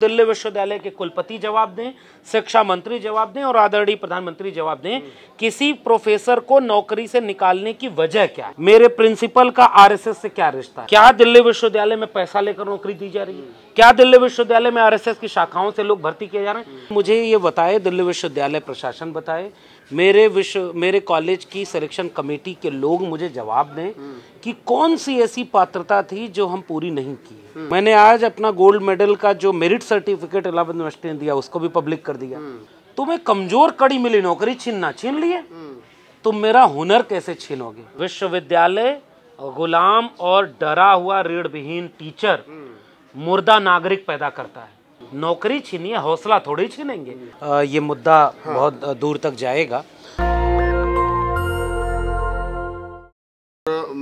दिल्ली विश्वविद्यालय के कुलपति जवाब दें शिक्षा मंत्री जवाब दें और आदरणीय प्रधानमंत्री जवाब दें किसी प्रोफेसर को नौकरी से निकालने की वजह क्या है मेरे प्रिंसिपल का आरएसएस से क्या रिश्ता है क्या दिल्ली विश्वविद्यालय में पैसा लेकर नौकरी दी जा रही है क्या दिल्ली विश्वविद्यालय में आरएसएस की शाखाओं से लोग भर्ती किए जा रहे हैं मुझे ये बताए दिल्ली विश्वविद्यालय प्रशासन बताए मेरे विश्व मेरे कॉलेज की सिलेक्शन कमेटी के लोग मुझे जवाब दें हम्म। कि कौन सी ऐसी पात्रता थी जो हम पूरी नहीं की हम्म। मैंने आज अपना गोल्ड मेडल का जो मेरिट सर्टिफिकेट इलाहाबाद यूनिवर्सिटी ने दिया उसको भी पब्लिक कर दिया हम्म। तो मैं कमजोर कड़ी मिली नौकरी छीनना छीन लिए तो मेरा हुनर कैसे छीनोगे विश्वविद्यालय गुलाम और डरा हुआ ऋण विहीन टीचर मुर्दा नागरिक पैदा करता है नौकरी छीनी है हौसला थोड़ी छीनेंगे ये मुद्दा हाँ। बहुत दूर तक जाएगा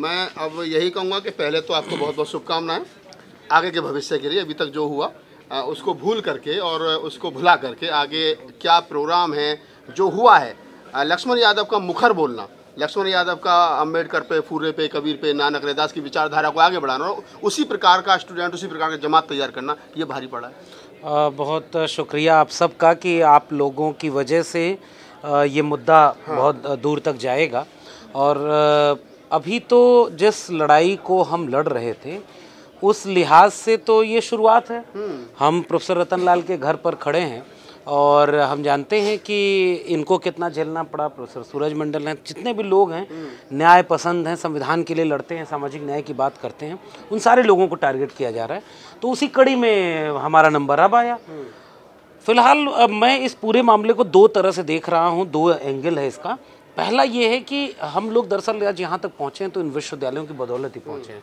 मैं अब यही कहूँगा कि पहले तो आपको बहुत बहुत शुभकामनाएं आगे के भविष्य के लिए अभी तक जो हुआ उसको भूल करके और उसको भुला करके आगे क्या प्रोग्राम है जो हुआ है लक्ष्मण यादव का मुखर बोलना लक्ष्मण यादव का अम्बेडकर पे फूरे पे कबीर पे नानक रैदास की विचारधारा को आगे बढ़ाना उसी प्रकार का स्टूडेंट उसी प्रकार का जमात तैयार करना ये भारी पड़ा है बहुत शुक्रिया आप सबका कि आप लोगों की वजह से ये मुद्दा हाँ। बहुत दूर तक जाएगा और अभी तो जिस लड़ाई को हम लड़ रहे थे उस लिहाज से तो ये शुरुआत है हम्म। हम प्रोफेसर रतन लाल के घर पर खड़े हैं और हम जानते हैं कि इनको कितना झेलना पड़ा प्रोफेसर सूरज मंडल हैं जितने भी लोग हैं न्याय पसंद हैं संविधान के लिए लड़ते हैं सामाजिक न्याय की बात करते हैं उन सारे लोगों को टारगेट किया जा रहा है तो उसी कड़ी में हमारा नंबर अब आया फिलहाल मैं इस पूरे मामले को दो तरह से देख रहा हूँ दो एंगल है इसका पहला ये है कि हम लोग दरअसल आज यहाँ तक पहुँचे हैं तो इन विश्वविद्यालयों की बदौलत ही पहुँचे हैं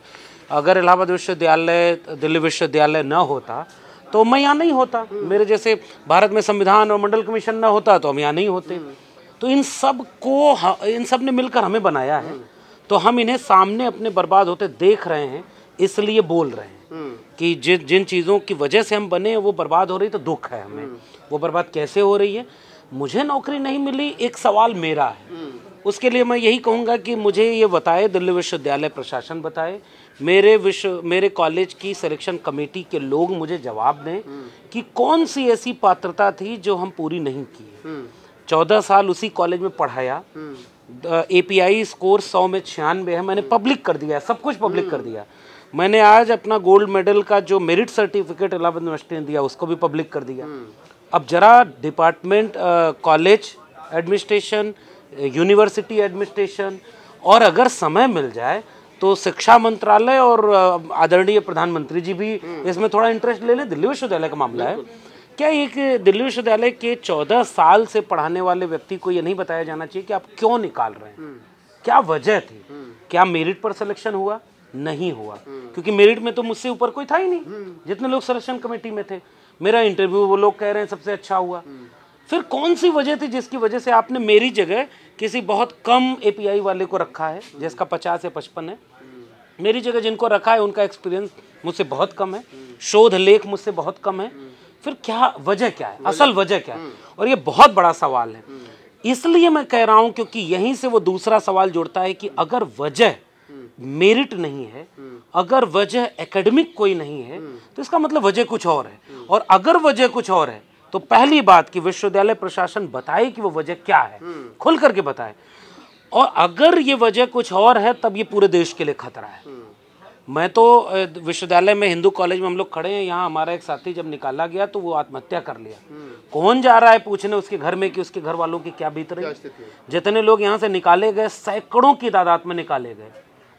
अगर इलाहाबाद विश्वविद्यालय दिल्ली विश्वविद्यालय न होता तो मैं यहाँ नहीं होता मेरे जैसे भारत में संविधान और मंडल कमीशन ना होता तो हम यहाँ नहीं होते तो इन सब को इन सब ने मिलकर हमें बनाया है तो हम इन्हें सामने अपने बर्बाद होते देख रहे हैं इसलिए बोल रहे हैं कि जिन जिन चीज़ों की वजह से हम बने वो बर्बाद हो रही तो दुख है हमें वो बर्बाद कैसे हो रही है मुझे नौकरी नहीं मिली एक सवाल मेरा है उसके लिए मैं यही कहूँगा कि मुझे ये बताए दिल्ली विश्वविद्यालय प्रशासन बताए मेरे विश्व मेरे कॉलेज की सिलेक्शन कमेटी के लोग मुझे जवाब दें हम्म। कि कौन सी ऐसी पात्रता थी जो हम पूरी नहीं की हम्म। चौदह साल उसी कॉलेज में पढ़ाया ए पी आई स्कोर सौ में छियानवे है मैंने पब्लिक हम्म। कर दिया सब कुछ पब्लिक कर दिया मैंने आज अपना गोल्ड मेडल का जो मेरिट सर्टिफिकेट इलाहाबाद यूनिवर्सिटी ने दिया उसको भी पब्लिक कर दिया अब जरा department college administration university administration और अगर समय मिल जाए तो शिक्षा मंत्रालय और आदरणीय प्रधानमंत्री जी भी हम्म। इसमें थोड़ा इंटरेस्ट ले लें दिल्ली विश्वविद्यालय का मामला है क्या एक दिल्ली विश्वविद्यालय के चौदह साल से पढ़ाने वाले व्यक्ति को ये नहीं बताया जाना चाहिए कि आप क्यों निकाल रहे हैं हम्म। क्या वजह थी हम्म। क्या मेरिट पर सिलेक्शन हुआ नहीं हुआ क्योंकि मेरिट में तो मुझसे ऊपर कोई था ही नहीं जितने लोग सिलेक्शन कमेटी में थे मेरा इंटरव्यू वो लोग कह रहे हैं सबसे अच्छा हुआ फिर कौन सी वजह थी जिसकी वजह से आपने मेरी जगह किसी बहुत कम एपीआई वाले को रखा है जिसका पचास या पचपन है मेरी जगह जिनको रखा है उनका एक्सपीरियंस मुझसे बहुत कम है शोध लेख मुझसे बहुत कम है फिर क्या वजह क्या है असल वजह क्या है और ये बहुत बड़ा सवाल है इसलिए मैं कह रहा हूं क्योंकि यहीं से वो दूसरा सवाल जुड़ता है कि अगर वजह मेरिट नहीं है अगर वजह एकेडमिक कोई नहीं है तो इसका मतलब वजह कुछ और है और अगर वजह कुछ और है तो पहली बात कि विश्वविद्यालय प्रशासन बताए कि वो वजह क्या है हम्म। खुल करके बताए और अगर ये वजह कुछ और है तब ये पूरे देश के लिए खतरा है हम्म। मैं तो विश्वविद्यालय में हिंदू कॉलेज में हम लोग खड़े हैं यहाँ हमारा एक साथी जब निकाला गया तो वो आत्महत्या कर लिया हम्म। कौन जा रहा है पूछने उसके घर में कि उसके घर वालों की क्या बीत रही है जितने लोग यहाँ से निकाले गए सैकड़ों की तादाद में निकाले गए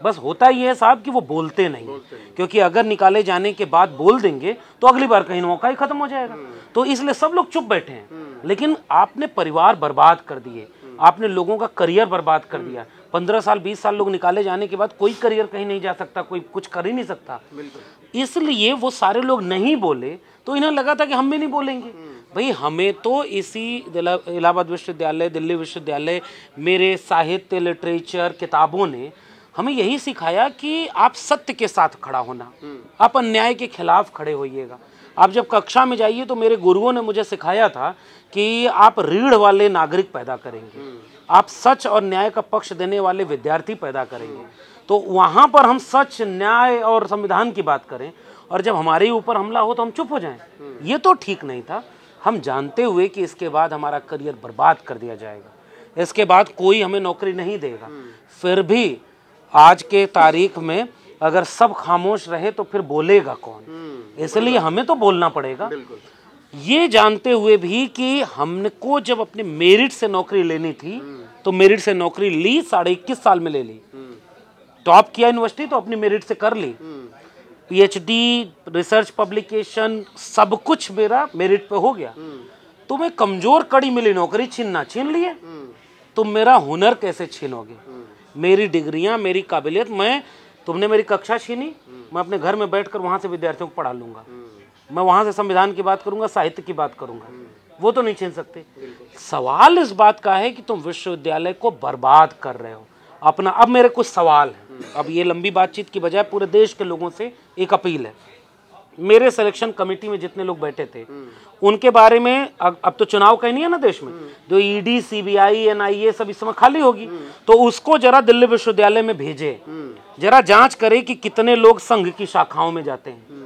बस होता ये है साहब कि वो बोलते नहीं बोलते क्योंकि अगर निकाले जाने के बाद बोल देंगे तो अगली बार कहीं मौका ही खत्म हो जाएगा तो इसलिए सब लोग चुप बैठे हैं लेकिन आपने परिवार बर्बाद कर दिए आपने लोगों का करियर बर्बाद कर दिया पंद्रह साल बीस साल लोग निकाले जाने के बाद कोई करियर कहीं नहीं जा सकता कोई कुछ कर ही नहीं सकता इसलिए वो सारे लोग नहीं बोले तो इन्हें लगा था कि हम भी नहीं बोलेंगे हम्म। भाई हमें तो इसी इलाहाबाद विश्वविद्यालय दिल्ली विश्वविद्यालय मेरे साहित्य लिटरेचर किताबों ने हमें यही सिखाया कि आप सत्य के साथ खड़ा होना हम्म। आप अन्याय के खिलाफ खड़े होइएगा आप जब कक्षा में जाइए तो मेरे गुरुओं ने मुझे सिखाया था कि आप रीढ़ वाले नागरिक पैदा करेंगे हम्म। आप सच और न्याय का पक्ष देने वाले विद्यार्थी पैदा करेंगे तो वहाँ पर हम सच न्याय और संविधान की बात करें और जब हमारे ऊपर हमला हो तो हम चुप हो जाएं हम्म। ये तो ठीक नहीं था हम जानते हुए कि इसके बाद हमारा करियर बर्बाद कर दिया जाएगा इसके बाद कोई हमें नौकरी नहीं देगा हम्म। फिर भी आज के तारीख में अगर सब खामोश रहे तो फिर बोलेगा कौन इसलिए हमें तो बोलना पड़ेगा ये जानते हुए भी कि हमने को जब अपने मेरिट से नौकरी लेनी थी हम्म। तो मेरिट से नौकरी ली साढ़े इक्कीस साल में ले ली टॉप हम्म। तो किया यूनिवर्सिटी तो अपनी मेरिट से कर ली पीएचडी रिसर्च पब्लिकेशन सब कुछ मेरा मेरिट पे हो गया हम्म। तो मैं कमजोर कड़ी मिली नौकरी छीनना छीन लिए तो मेरा हुनर कैसे छीनोगे मेरी डिग्रियां मेरी काबिलियत मैं तुमने मेरी कक्षा छीनी मैं अपने घर में बैठकर वहां से विद्यार्थियों को पढ़ा लूंगा मैं वहां से संविधान की बात करूंगा साहित्य की बात करूंगा वो तो नहीं छीन सकते सवाल इस बात का है कि तुम विश्वविद्यालय को बर्बाद कर रहे हो अपना अब मेरे कुछ सवाल है अब ये लंबी बातचीत की बजाय पूरे देश के लोगों से एक अपील है मेरे सिलेक्शन कमेटी में जितने लोग बैठे थे उनके बारे में अब, अब तो चुनाव कहीं नहीं है ना देश में जो ईडी सीबीआई एनआईए सब इस समय खाली होगी तो उसको जरा दिल्ली विश्वविद्यालय में भेजे जरा जांच करे कि कितने लोग संघ की शाखाओं में जाते हैं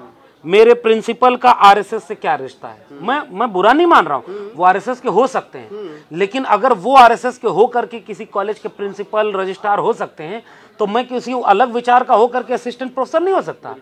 मेरे प्रिंसिपल का आरएसएस से क्या रिश्ता है हम्म। मैं मैं बुरा नहीं मान रहा हूँ हम्म। वो आरएसएस के हो सकते हैं हम्म। लेकिन अगर वो आरएसएस के हो करके किसी कॉलेज के प्रिंसिपल रजिस्ट्रार हो सकते हैं तो मैं किसी अलग विचार का हो करके असिस्टेंट प्रोफेसर नहीं हो सकता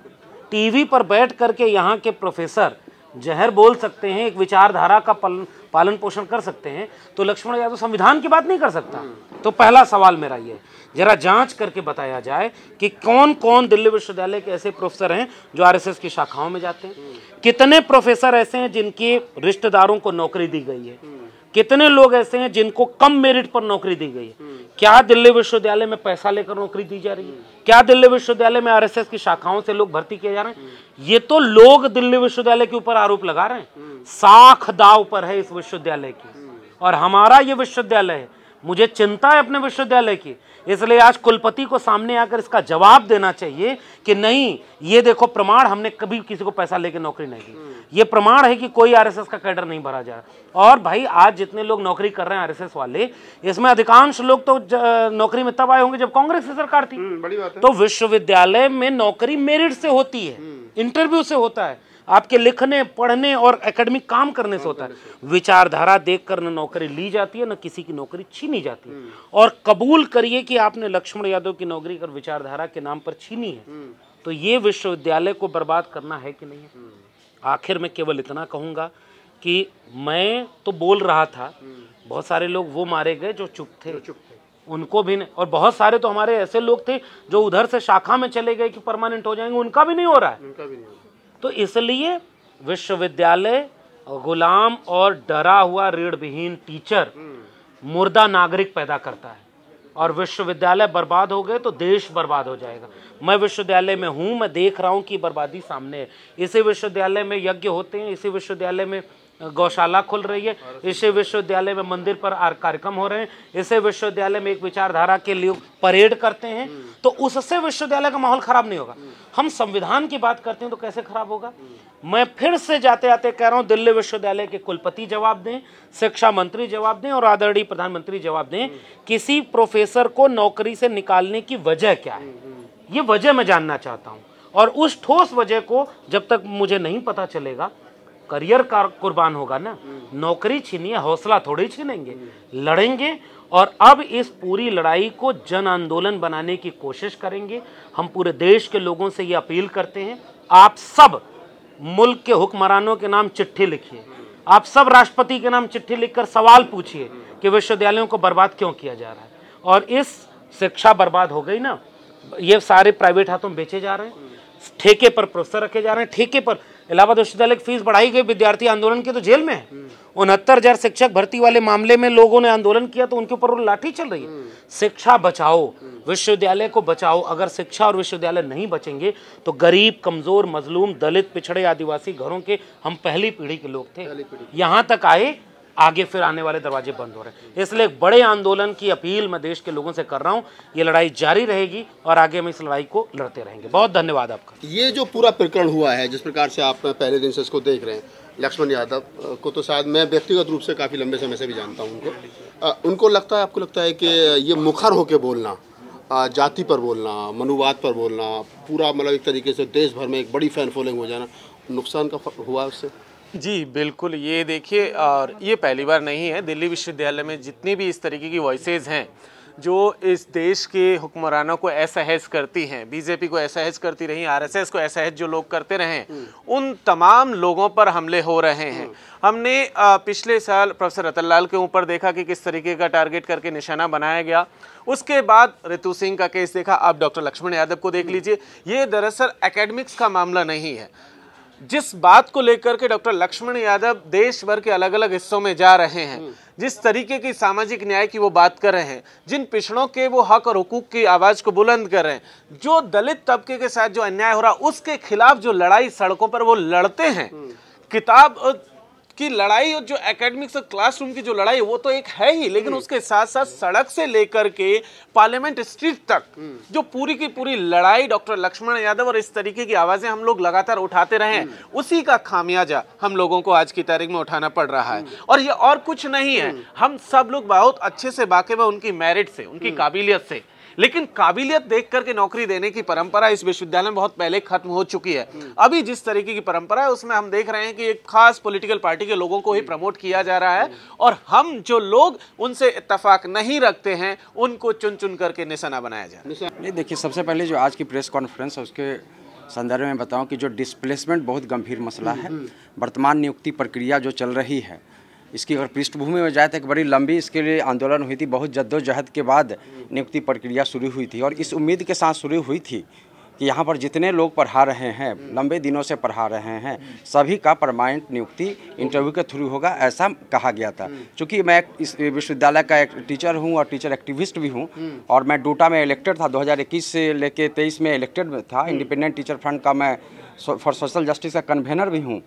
टीवी पर बैठ करके यहाँ के प्रोफेसर जहर बोल सकते हैं एक विचारधारा का पालन पालन पोषण कर सकते हैं तो लक्ष्मण यादव संविधान की बात नहीं कर सकता तो पहला सवाल मेरा ये जरा जांच करके बताया जाए कि कौन कौन दिल्ली विश्वविद्यालय के ऐसे प्रोफेसर हैं जो आरएसएस की शाखाओं में जाते हैं कितने प्रोफेसर ऐसे हैं जिनके रिश्तेदारों को नौकरी दी गई है कितने लोग ऐसे हैं जिनको कम मेरिट पर नौकरी दी गई है क्या दिल्ली विश्वविद्यालय में पैसा लेकर नौकरी दी जा रही है क्या दिल्ली विश्वविद्यालय में आरएसएस की शाखाओं से लोग भर्ती किए जा रहे हैं ये तो लोग दिल्ली विश्वविद्यालय के ऊपर आरोप लगा रहे हैं साख दाव पर है इस विश्वविद्यालय की और हमारा ये विश्वविद्यालय है मुझे चिंता है अपने विश्वविद्यालय की इसलिए आज कुलपति को सामने आकर इसका जवाब देना चाहिए कि नहीं ये देखो प्रमाण हमने कभी किसी को पैसा लेके नौकरी नहीं दी ये प्रमाण है कि कोई आरएसएस का कैडर नहीं भरा जा रहा और भाई आज जितने लोग नौकरी कर रहे हैं आरएसएस वाले इसमें अधिकांश लोग तो नौकरी में तब आए होंगे जब कांग्रेस की सरकार थी हम्म, तो विश्वविद्यालय में नौकरी मेरिट से होती है हम्म। इंटरव्यू से होता है आपके लिखने पढ़ने और एकेडमिक काम करने से होता है विचारधारा देखकर न नौकरी ली जाती है न किसी की नौकरी छीनी जाती है हम्म। और कबूल करिए कि आपने लक्ष्मण यादव की नौकरी कर विचारधारा के नाम पर छीनी है हम्म। तो ये विश्वविद्यालय को बर्बाद करना है कि नहीं है हम्म। आखिर में केवल इतना कहूँगा कि मैं तो बोल रहा था बहुत सारे लोग वो मारे गए जो चुप थे जो चुप थे उनको भी नहीं और बहुत सारे तो हमारे ऐसे लोग थे जो उधर से शाखा में चले गए कि परमानेंट हो जाएंगे उनका भी नहीं हो रहा है उनका भी नहीं तो इसलिए विश्वविद्यालय गुलाम और डरा हुआ ऋण विहीन टीचर मुर्दा नागरिक पैदा करता है और विश्वविद्यालय बर्बाद हो गए तो देश बर्बाद हो जाएगा मैं विश्वविद्यालय में हूँ मैं देख रहा हूँ कि बर्बादी सामने है इसी विश्वविद्यालय में यज्ञ होते हैं इसी विश्वविद्यालय में गौशाला खुल रही है इसी विश्वविद्यालय में मंदिर पर कार्यक्रम हो रहे हैं इसी विश्वविद्यालय में एक विचारधारा के लिए परेड करते हैं तो उससे विश्वविद्यालय का माहौल खराब नहीं होगा हम संविधान की बात करते हैं तो कैसे खराब होगा मैं फिर से जाते आते कह रहा हूं दिल्ली विश्वविद्यालय के कुलपति जवाब दें शिक्षा मंत्री जवाब दें और आदरणीय प्रधानमंत्री जवाब दें किसी प्रोफेसर को नौकरी से निकालने की वजह क्या है ये वजह मैं जानना चाहता हूँ और उस ठोस वजह को जब तक मुझे नहीं पता चलेगा करियर का कुर्बान होगा ना नौकरी छीनिए हौसला थोड़ी छीनेंगे लड़ेंगे और अब इस पूरी लड़ाई को जन आंदोलन बनाने की कोशिश करेंगे हम पूरे देश के लोगों से ये अपील करते हैं आप सब मुल्क के हुक्मरानों के नाम चिट्ठी लिखिए आप सब राष्ट्रपति के नाम चिट्ठी लिखकर सवाल पूछिए कि विश्वविद्यालयों को बर्बाद क्यों किया जा रहा है और इस शिक्षा बर्बाद हो गई ना ये सारे प्राइवेट हाथों बेचे जा रहे हैं ठेके पर प्रोफेसर रखे जा रहे हैं ठेके पर इलाहाबाद विश्वविद्यालय की फीस बढ़ाई गई विद्यार्थी आंदोलन के तो जेल में है उनहत्तर हजार शिक्षक भर्ती वाले मामले में लोगों ने आंदोलन किया तो उनके ऊपर लाठी चल रही है शिक्षा बचाओ विश्वविद्यालय को बचाओ अगर शिक्षा और विश्वविद्यालय नहीं बचेंगे तो गरीब कमजोर मजलूम दलित पिछड़े आदिवासी घरों के हम पहली पीढ़ी के लोग थे यहाँ तक आए आगे फिर आने वाले दरवाजे बंद हो रहे हैं इसलिए बड़े आंदोलन की अपील मैं देश के लोगों से कर रहा हूँ ये लड़ाई जारी रहेगी और आगे हम इस लड़ाई को लड़ते रहेंगे बहुत धन्यवाद आपका ये जो पूरा प्रकरण हुआ है जिस प्रकार से आप पहले दिन से इसको देख रहे हैं लक्ष्मण यादव को तो शायद मैं व्यक्तिगत रूप से काफ़ी लंबे समय से भी जानता हूँ उनको उनको लगता है आपको लगता है कि ये मुखर होके बोलना जाति पर बोलना मनुवाद पर बोलना पूरा मतलब एक तरीके से देश भर में एक बड़ी फैन फॉलोइंग हो जाना नुकसान का हुआ उससे जी बिल्कुल ये देखिए और ये पहली बार नहीं है दिल्ली विश्वविद्यालय में जितनी भी इस तरीके की वॉइसेज हैं जो इस देश के हुक्मरानों को असहज करती हैं बीजेपी को असहज करती रही आरएसएस को असहज जो लोग करते रहे हम्म। उन तमाम लोगों पर हमले हो रहे हैं हम्म। हमने पिछले साल प्रोफेसर रतन लाल के ऊपर देखा कि किस तरीके का टारगेट करके निशाना बनाया गया उसके बाद रितु सिंह का केस देखा आप डॉक्टर लक्ष्मण यादव को देख हम्म। लीजिए ये दरअसल एकेडमिक्स का मामला नहीं है जिस बात को लेकर के डॉक्टर लक्ष्मण यादव देश भर के अलग अलग हिस्सों में जा रहे हैं हम्म। जिस तरीके की सामाजिक न्याय की वो बात कर रहे हैं जिन पिछड़ों के वो हक और हकूक की आवाज़ को बुलंद कर रहे हैं जो दलित तबके के साथ जो अन्याय हो रहा उसके खिलाफ जो लड़ाई सड़कों पर वो लड़ते हैं हम्म। किताब कि लड़ाई और जो एकेडमिक्स और क्लासरूम की जो लड़ाई वो तो एक है ही लेकिन हम्म। उसके साथ साथ सड़क से लेकर के पार्लियामेंट स्ट्रीट तक हम्म। जो पूरी की पूरी लड़ाई डॉक्टर लक्ष्मण यादव और इस तरीके की आवाजें हम लोग लगातार उठाते रहे हम्म। उसी का खामियाजा हम लोगों को आज की तारीख में उठाना पड़ रहा है और ये और कुछ नहीं है हम सब लोग बहुत अच्छे से बाकी है उनकी मेरिट से उनकी काबिलियत से लेकिन काबिलियत देख करके नौकरी देने की परंपरा इस विश्वविद्यालय में बहुत पहले खत्म हो चुकी है अभी जिस तरीके की परंपरा है उसमें हम देख रहे हैं कि एक खास पॉलिटिकल पार्टी के लोगों को ही प्रमोट किया जा रहा है और हम जो लोग उनसे इतफाक नहीं रखते हैं उनको चुन चुन करके निशाना बनाया जा रहा है नहीं देखिए सबसे पहले जो आज की प्रेस कॉन्फ्रेंस है उसके संदर्भ में बताऊं कि जो डिस्प्लेसमेंट बहुत गंभीर मसला है हम्म। वर्तमान नियुक्ति प्रक्रिया जो चल रही है इसकी अगर पृष्ठभूमि में जाए तो एक बड़ी लंबी इसके लिए आंदोलन हुई थी बहुत जद्दोजहद के बाद नियुक्ति प्रक्रिया शुरू हुई थी और इस उम्मीद के साथ शुरू हुई थी कि यहाँ पर जितने लोग पढ़ा रहे हैं लंबे दिनों से पढ़ा रहे हैं सभी का परमानेंट नियुक्ति इंटरव्यू के थ्रू होगा ऐसा कहा गया था चूँकि मैं इस विश्वविद्यालय का एक टीचर हूँ और टीचर एक्टिविस्ट भी हूँ और मैं डोटा में इलेक्टेड था 2021 से लेके 23 में इलेक्टेड था इंडिपेंडेंट टीचर फ्रंट का मैं फॉर सोशल जस्टिस का कन्वेनर भी हूँ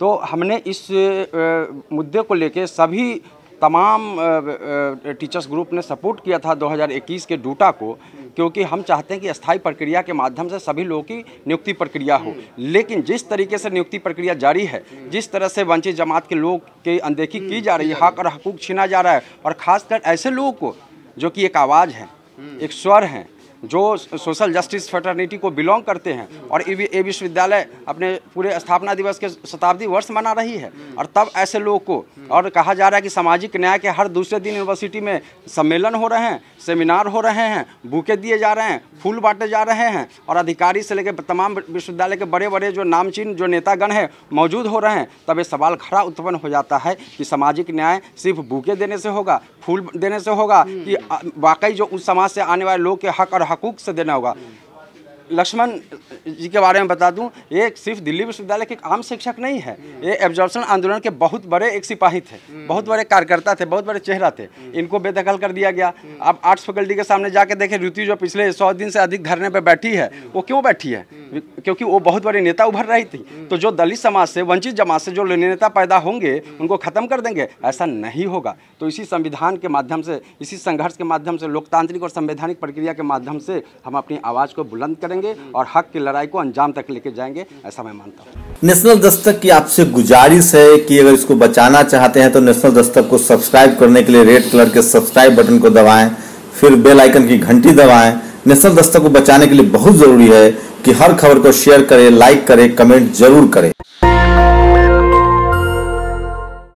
तो हमने इस मुद्दे को लेके सभी तमाम टीचर्स ग्रुप ने सपोर्ट किया था 2021 के डूटा को क्योंकि हम चाहते हैं कि स्थायी प्रक्रिया के माध्यम से सभी लोगों की नियुक्ति प्रक्रिया हो लेकिन जिस तरीके से नियुक्ति प्रक्रिया जारी है जिस तरह से वंचित जमात के लोग की अनदेखी की जा रही है हक और हकूक छीना जा रहा है और ख़ासकर ऐसे लोगों को जो कि एक आवाज़ है एक स्वर हैं जो सोशल जस्टिस फेटर्निटी को बिलोंग करते हैं और ये विश्वविद्यालय अपने पूरे स्थापना दिवस के शताब्दी वर्ष मना रही है और तब ऐसे लोगों को और कहा जा रहा है कि सामाजिक न्याय के हर दूसरे दिन यूनिवर्सिटी में सम्मेलन हो रहे हैं सेमिनार हो रहे हैं बुके दिए जा रहे हैं फूल बांटे जा रहे हैं और अधिकारी से लेकर तमाम विश्वविद्यालय के बड़े बड़े जो नामचीन जो नेतागण हैं मौजूद हो रहे हैं तब ये सवाल खड़ा उत्पन्न हो जाता है कि सामाजिक न्याय सिर्फ बुके देने से होगा फूल देने से होगा कि वाकई जो उस समाज से आने वाले लोग के हक और हकूक से देना होगा लक्ष्मण जी के बारे में बता दूं ये सिर्फ दिल्ली विश्वविद्यालय के आम शिक्षक नहीं है ये एब्जॉर्बन आंदोलन के बहुत बड़े एक सिपाही थे बहुत बड़े कार्यकर्ता थे बहुत बड़े चेहरा थे इनको बेदखल कर दिया गया आप आर्ट्स फैकल्टी के सामने जाके देखें रुति जो पिछले सौ दिन से अधिक धरने पर बैठी है वो क्यों बैठी है क्योंकि वो बहुत बड़ी नेता उभर रही थी तो जो दलित समाज से वंचित जमात से जो नेता पैदा होंगे उनको ख़त्म कर देंगे ऐसा नहीं होगा तो इसी संविधान के माध्यम से इसी संघर्ष के माध्यम से लोकतांत्रिक और संवैधानिक प्रक्रिया के माध्यम से हम अपनी आवाज़ को बुलंद करेंगे करेंगे और हक की लड़ाई को अंजाम तक लेके जाएंगे ऐसा मैं मानता हूँ नेशनल दस्तक की आपसे गुजारिश है कि अगर इसको बचाना चाहते हैं तो नेशनल दस्तक को सब्सक्राइब करने के लिए रेड कलर के सब्सक्राइब बटन को दबाएं फिर बेल आइकन की घंटी दबाएं नेशनल दस्तक को बचाने के लिए बहुत जरूरी है कि हर खबर को शेयर करें लाइक करें कमेंट जरूर करें